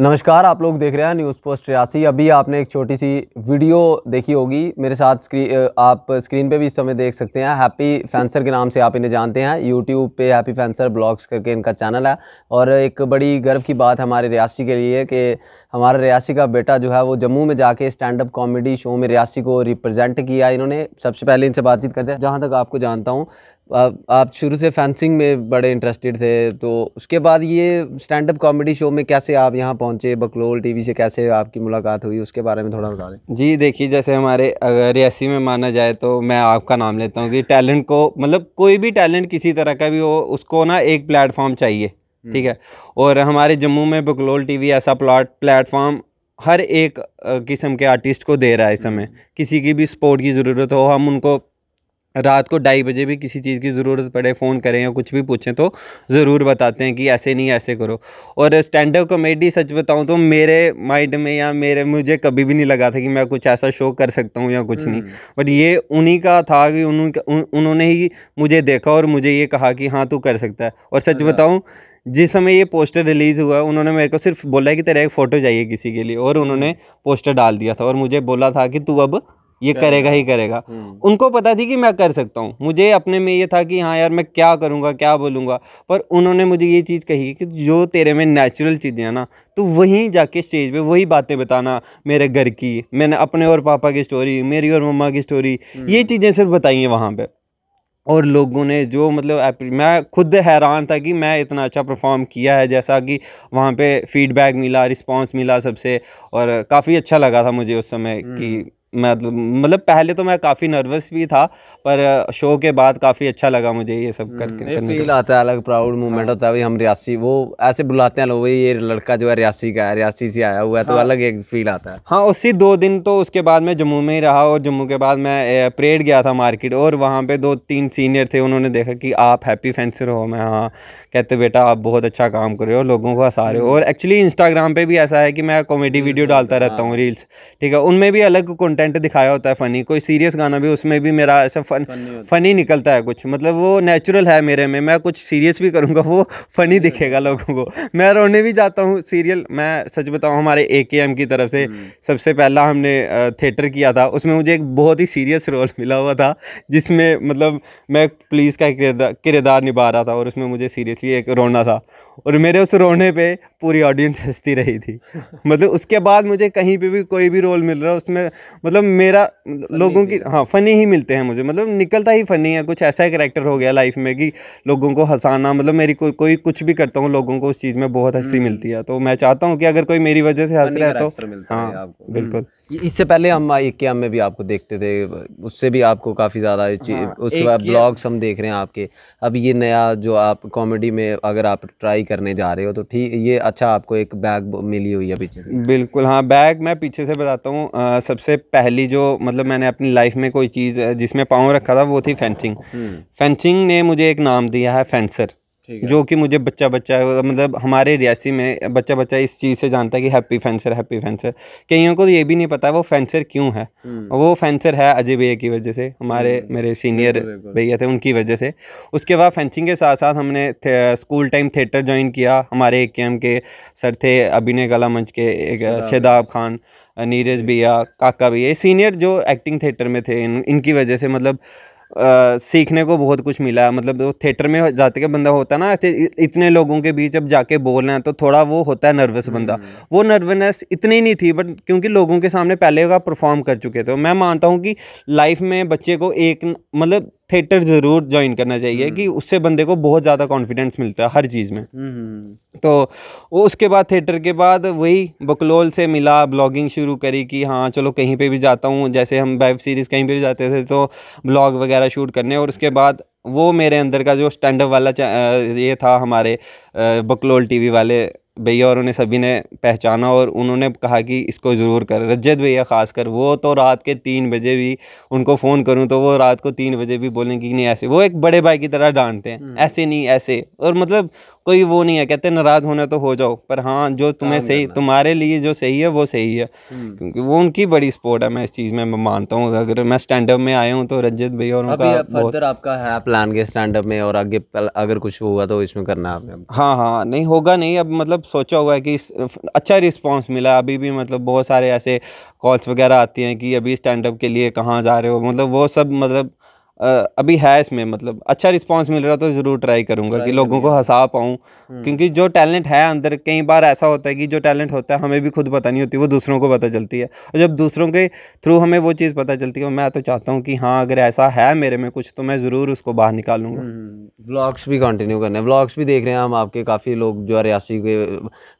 नमस्कार आप लोग देख रहे हैं न्यूज़ पोस्ट रियासी अभी आपने एक छोटी सी वीडियो देखी होगी मेरे साथ स्क्री, आप स्क्रीन पे भी इस समय देख सकते हैं हैप्पी फैंसर के नाम से आप इन्हें जानते हैं यूट्यूब पे हैप्पी फैंसर ब्लॉग्स करके इनका चैनल है और एक बड़ी गर्व की बात हमारे रियासी के लिए कि हमारा रियासी का बेटा जो है वो जम्मू में जाके स्टैंड अप कॉमेडी शो में रियासी को रिप्रजेंट किया इन्होंने सबसे पहले इनसे बातचीत करते हैं जहाँ तक आपको जानता हूँ आप आप शुरू से फैंसिंग में बड़े इंटरेस्टेड थे तो उसके बाद ये स्टैंड अप कॉमेडी शो में कैसे आप यहाँ पहुँचे बकलोल टीवी से कैसे आपकी मुलाकात हुई उसके बारे में थोड़ा बता दें जी देखिए जैसे हमारे अगर रियासी में माना जाए तो मैं आपका नाम लेता हूँ कि टैलेंट को मतलब कोई भी टैलेंट किसी तरह का भी हो उसको ना एक प्लेटफॉर्म चाहिए हम्म। ठीक है और हमारे जम्मू में बकलोल टीवी ऐसा प्लाट प्लेटफॉर्म हर एक किस्म के आर्टिस्ट को दे रहा है इस समय हम्म। किसी की भी सपोर्ट की ज़रूरत हो हम उनको रात को ढाई बजे भी किसी चीज़ की ज़रूरत पड़े फ़ोन करें या कुछ भी पूछें तो ज़रूर बताते हैं कि ऐसे नहीं ऐसे करो और स्टैंड अप कॉमेडी सच बताऊं तो मेरे माइंड में या मेरे मुझे कभी भी नहीं लगा था कि मैं कुछ ऐसा शो कर सकता हूं या कुछ नहीं हम्म। बट ये उन्हीं का था कि उन्होंने उन, उन्होंने ही मुझे देखा और मुझे ये कहा कि हाँ तू कर सकता है और सच बताऊँ जिस समय ये पोस्टर रिलीज़ हुआ उन्होंने मेरे को सिर्फ बोला कि तेरा एक फ़ोटो चाहिए किसी के लिए और उन्होंने हम्म। पोस्टर डाल दिया था और मुझे बोला था कि तू अब ये करेगा ही करेगा हम्म। उनको पता थी कि मैं कर सकता हूँ मुझे अपने में ये था कि हाँ यार मैं क्या करूँगा क्या बोलूँगा पर उन्होंने मुझे ये चीज़ कही कि जो तेरे में नेचुरल चीज़ें हैं ना तो वहीं जाके स्टेज पे वही बातें बताना मेरे घर की मैंने अपने और पापा की स्टोरी मेरी और मम्मा की स्टोरी हम्म। ये चीज़ें सिर्फ बताई हैं वहाँ पर और लोगों ने जो मतलब मैं खुद हैरान था कि मैं इतना अच्छा परफॉर्म किया है जैसा कि वहाँ पे फीडबैक मिला रिस्पांस मिला सबसे और काफ़ी अच्छा लगा था मुझे उस समय कि हम्म। मतलब मतलब पहले तो मैं काफ़ी नर्वस भी था पर शो के बाद काफ़ी अच्छा लगा मुझे ये सब हम्म, करके फील आता है अलग प्राउड मोमेंट होता है भाई हम रियासी वो ऐसे बुलाते हैं लोग भाई ये लड़का जो है रियासी का है रियासी से आया हुआ है तो हाँ। अलग एक फील आता है हाँ उसी दो दिन तो उसके बाद मैं जम्मू में ही रहा और जम्मू के बाद मैं परेड गया था मार्केट और वहाँ पर दो तीन सीनियर थे उन्होंने देखा कि आप हैप्पी फेंसर हो मैं हाँ कहते बेटा आप बहुत अच्छा काम कर रहे हो लोगों को हंसा रहे हो और एक्चुअली इंस्टाग्राम पे भी ऐसा है कि मैं कॉमेडी हम्म, वीडियो डालता हम्म, रहता हूँ रील्स हाँ। ठीक है उनमें भी अलग कंटेंट दिखाया होता है फ़नी कोई सीरियस गाना भी उसमें भी मेरा ऐसा फन फ़नी निकलता है कुछ मतलब वो नेचुरल है मेरे में मैं कुछ सीरियस भी करूँगा वो फ़नी हम्म। दिखेगा लोगों को मैं रोने भी जाता हूँ सीरियल मैं सच बताऊँ हमारे ए की तरफ से सबसे पहला हमने थिएटर किया था उसमें मुझे एक बहुत ही सीरियस रोल मिला हुआ था जिसमें मतलब मैं पुलिस का किरदार निभा रहा था और उसमें मुझे सीरियस देख लिया एक रोना था और मेरे उस रोने पे पूरी ऑडियंस हंसती रही थी मतलब उसके बाद मुझे कहीं पे भी कोई भी रोल मिल रहा है उसमें मतलब मेरा लोगों की हाँ फ़नी ही मिलते हैं मुझे मतलब निकलता ही फ़नी है कुछ ऐसा करेक्टर हो गया लाइफ में कि लोगों को हंसाना मतलब मेरी कोई कोई कुछ भी करता हूँ लोगों को उस चीज़ में बहुत हंसी हम्म। मिलती है तो मैं चाहता हूँ कि अगर कोई मेरी वजह से हंस रहा है तो हाँ हम्म। बिल्कुल इससे पहले हम इक्याम में भी आपको देखते थे उससे भी आपको काफ़ी ज़्यादा हाँ, उसके बाद ब्लॉग्स हम देख रहे हैं आपके अब ये नया जो आप कॉमेडी में अगर आप ट्राई करने जा रहे हो तो ठीक ये अच्छा आपको एक बैग मिली हुई है पीछे से बिल्कुल हाँ बैग मैं पीछे से बताता हूँ सबसे पहली जो मतलब मैंने अपनी लाइफ में कोई चीज़ जिसमें पाँव रखा था वो थी फेंसिंग फेंसिंग हम्म। ने मुझे एक नाम दिया है फेंसर जो कि मुझे बच्चा बच्चा मतलब हमारे रियासी में बच्चा बच्चा इस चीज़ से जानता है कि हैप्पी फेंसर हैप्पी फेंसर कईयों को तो ये भी नहीं पता वो फेंसर क्यों है हम्म। वो फेंसर है अजय भैया की वजह से हमारे हम्म। मेरे सीनियर भैया थे उनकी वजह से उसके बाद फेंसिंग के साथ साथ हमने स्कूल टाइम थिएटर ज्वाइन किया हमारे के एम के सर थे अभिनय कला मंच के एक शेदाब खान नीरज भैया काका भैया सीनियर जो एक्टिंग थिएटर में थे इन इनकी वजह से मतलब आ, सीखने को बहुत कुछ मिला मतलब वो थिएटर में जाते के बंदा होता ना इतने लोगों के बीच अब जाके बोलना है तो थोड़ा वो होता है नर्वस हम्म, बंदा हम्म। वो नर्वसनेस इतनी नहीं थी बट क्योंकि लोगों के सामने पहले का परफॉर्म कर चुके थे मैं मानता हूँ कि लाइफ में बच्चे को एक मतलब थिएटर ज़रूर ज्वाइन करना चाहिए हम्म। कि उससे बंदे को बहुत ज़्यादा कॉन्फिडेंस मिलता है हर चीज़ में तो वो उसके बाद थिएटर के बाद वही बकलोल से मिला ब्लॉगिंग शुरू करी कि हाँ चलो कहीं पे भी जाता हूँ जैसे हम वेब सीरीज़ कहीं पे भी जाते थे तो ब्लॉग वगैरह शूट करने और उसके बाद वो मेरे अंदर का जो स्टैंड अप वाला ये था हमारे बकलोल टीवी वाले भैया और उन्हें सभी ने पहचाना और उन्होंने कहा कि इसको ज़रूर कर रजत भैया ख़ासकर वो तो रात के तीन बजे भी उनको फ़ोन करूं तो वो रात को तीन बजे भी बोलें कि नहीं ऐसे वो एक बड़े भाई की तरह डांटते हैं हम्म। ऐसे नहीं ऐसे और मतलब कोई वो नहीं है कहते नाराज़ होना तो हो जाओ पर हाँ जो तुम्हें सही तुम्हारे लिए जो सही है वो सही है हम्म। क्योंकि वो उनकी बड़ी सपोर्ट है मैं इस चीज़ में मानता हूँ अगर मैं स्टैंड अप में आया हूँ तो रंजित भाई और उनका फर्दर आपका है प्लान के स्टैंड अप में और आगे अगर कुछ हुआ तो इसमें करना आपने हाँ हाँ नहीं होगा नहीं अब मतलब सोचा हुआ है कि अच्छा रिस्पॉन्स मिला अभी भी मतलब बहुत सारे ऐसे कॉल्स वगैरह आती हैं कि अभी स्टैंड अप के लिए कहाँ जा रहे हो मतलब वो सब मतलब अभी है इसमें मतलब अच्छा रिस्पांस मिल रहा तो ज़रूर ट्राई करूँगा कि लोगों को हंसा पाऊँ हम्म। क्योंकि जो टैलेंट है अंदर कई बार ऐसा होता है कि जो टैलेंट होता है हमें भी खुद पता नहीं होती वो दूसरों को पता चलती है और जब दूसरों के थ्रू हमें वो चीज़ पता चलती है मैं तो चाहता हूँ कि हाँ अगर ऐसा है मेरे में कुछ तो मैं ज़रूर उसको बाहर निकालूंगा ब्लॉग्स हम्म, भी कंटिन्यू करने ब्लॉग्स भी देख रहे हैं हम आपके काफ़ी लोग जो है रियासी के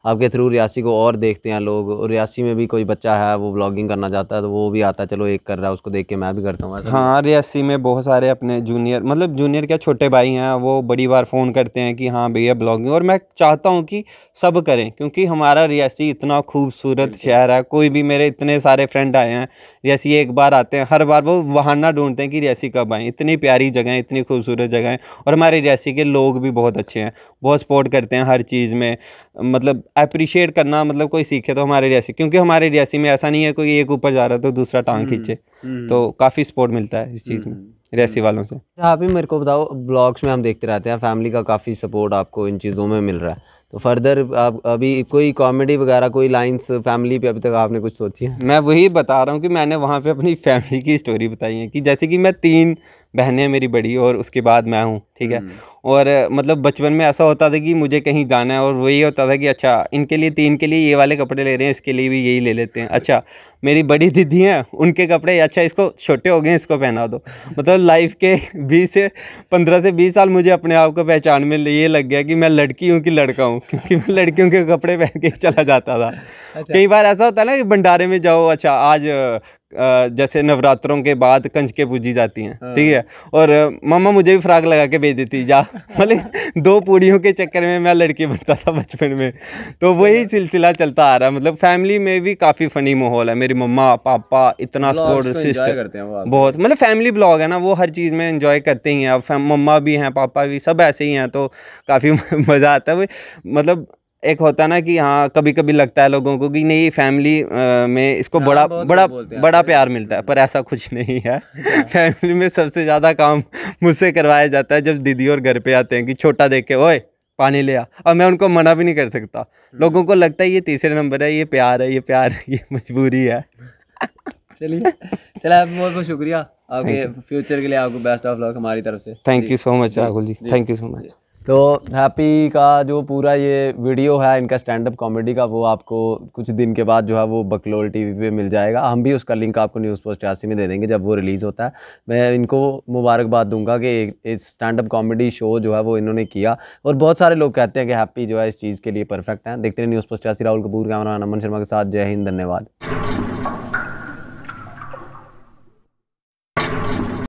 आपके थ्रू रियासी को और देखते हैं लोग रियासी में भी कोई बच्चा है वो ब्लॉगिंग करना चाहता है तो वो भी आता है चलो एक कर रहा है उसको देख के मैं भी करता हूँ हाँ रियासी में बहुत सारे अपने जूनियर मतलब जूनियर क्या छोटे भाई हैं वो बड़ी बार फ़ोन करते हैं कि हाँ भैया ब्लॉगिंग और मैं चाहता हूँ कि सब करें क्योंकि हमारा रियासी इतना खूबसूरत शहर है कोई भी मेरे इतने सारे फ्रेंड आए हैं रियासी एक बार आते हैं हर बार वो बहाना ढूंढते हैं कि रियासी कब आएँ इतनी प्यारी जगह इतनी खूबसूरत जगह हैं और हमारे रियासी के लोग भी बहुत अच्छे हैं बहुत सपोर्ट करते हैं हर चीज़ में मतलब अप्रिशिएट करना मतलब कोई सीखे तो हमारे रियासी क्योंकि हमारे रियासी में ऐसा नहीं है कोई एक ऊपर जा रहा है तो दूसरा टांग हम्म, खींचे हम्म। तो काफ़ी सपोर्ट मिलता है इस चीज़ में हम्म। रेसी वालों से अच्छा, आप ही मेरे को बताओ ब्लॉग्स में हम देखते रहते हैं फैमिली का काफ़ी सपोर्ट आपको इन चीज़ों में मिल रहा है तो फर्दर आप अभी कोई कॉमेडी वगैरह कोई लाइंस फैमिली पे अभी तक आपने कुछ सोची है मैं वही बता रहा हूँ कि मैंने वहाँ पे अपनी फैमिली की स्टोरी बताई है कि जैसे कि मैं तीन बहनें मेरी बड़ी और उसके बाद मैं हूँ ठीक है हम्म। और मतलब बचपन में ऐसा होता था कि मुझे कहीं जाना है और वही होता था कि अच्छा इनके लिए तीन के लिए ये वाले कपड़े ले रहे हैं इसके लिए भी यही ले लेते हैं अच्छा मेरी बड़ी दीदी हैं उनके कपड़े अच्छा इसको छोटे हो गए इसको पहना दो मतलब लाइफ के बीस से पंद्रह से बीस साल मुझे अपने आप को पहचान में ये लग गया कि मैं लड़की हूँ कि लड़का हूँ क्योंकि मैं लड़कियों के कपड़े पहन के चला जाता था अच्छा। कई बार ऐसा होता है ना कि भंडारे में जाओ अच्छा आज जैसे नवरात्रों के बाद कंज के पूजी जाती हैं हाँ। ठीक है और मामा मुझे भी फ्राक लगा के भेज देती जा मतलब दो पूड़ियों के चक्कर में मैं लड़की बनता था बचपन में तो वही हाँ। सिलसिला चलता आ रहा है मतलब फैमिली में भी काफ़ी फ़नी माहौल है मेरी मम्मा पापा इतना सपोर्ट सिस्टर बहुत मतलब फैमिली ब्लॉग है ना वो हर चीज़ में इन्जॉय करते ही हैं अब मम्मा भी हैं पापा भी सब ऐसे ही हैं तो काफ़ी मज़ा आता है मतलब एक होता है ना कि हाँ कभी कभी लगता है लोगों को कि नहीं फैमिली में इसको हाँ, बड़ा बड़ा बड़ा प्यार मिलता है पर ऐसा कुछ नहीं है फैमिली अच्छा। में सबसे ज़्यादा काम मुझसे करवाया जाता है जब दीदी और घर पे आते हैं कि छोटा देख के ओए पानी ले आ अब मैं उनको मना भी नहीं कर सकता हम्म। लोगों को लगता है ये तीसरे नंबर है ये प्यार है ये प्यार है ये मजबूरी है चलिए चला बहुत बहुत शुक्रिया आपके फ्यूचर के लिए आपको बेस्ट ऑफ लक हमारी तरफ से thank you so much Rahul ji thank you so much तो हैप्पी का जो पूरा ये वीडियो है इनका स्टैंड अप कॉमेडी का वो आपको कुछ दिन के बाद जो है वो बकलोल टीवी पे मिल जाएगा हम भी उसका लिंक आपको न्यूज़ पोस्ट छियासी में दे देंगे जब वो रिलीज़ होता है मैं इनको मुबारकबाद दूंगा कि इस स्टैंड अप कॉमेडी शो जो है वो इन्होंने किया और बहुत सारे लोग कहते हैं कि हैप्पी जो है इस चीज़ के लिए परफेक्ट हैं देखते हैं न्यूज़ पोस्ट छियासी राहुल कपूर कैमरा अमन शर्मा के साथ जय हिंद धन्यवाद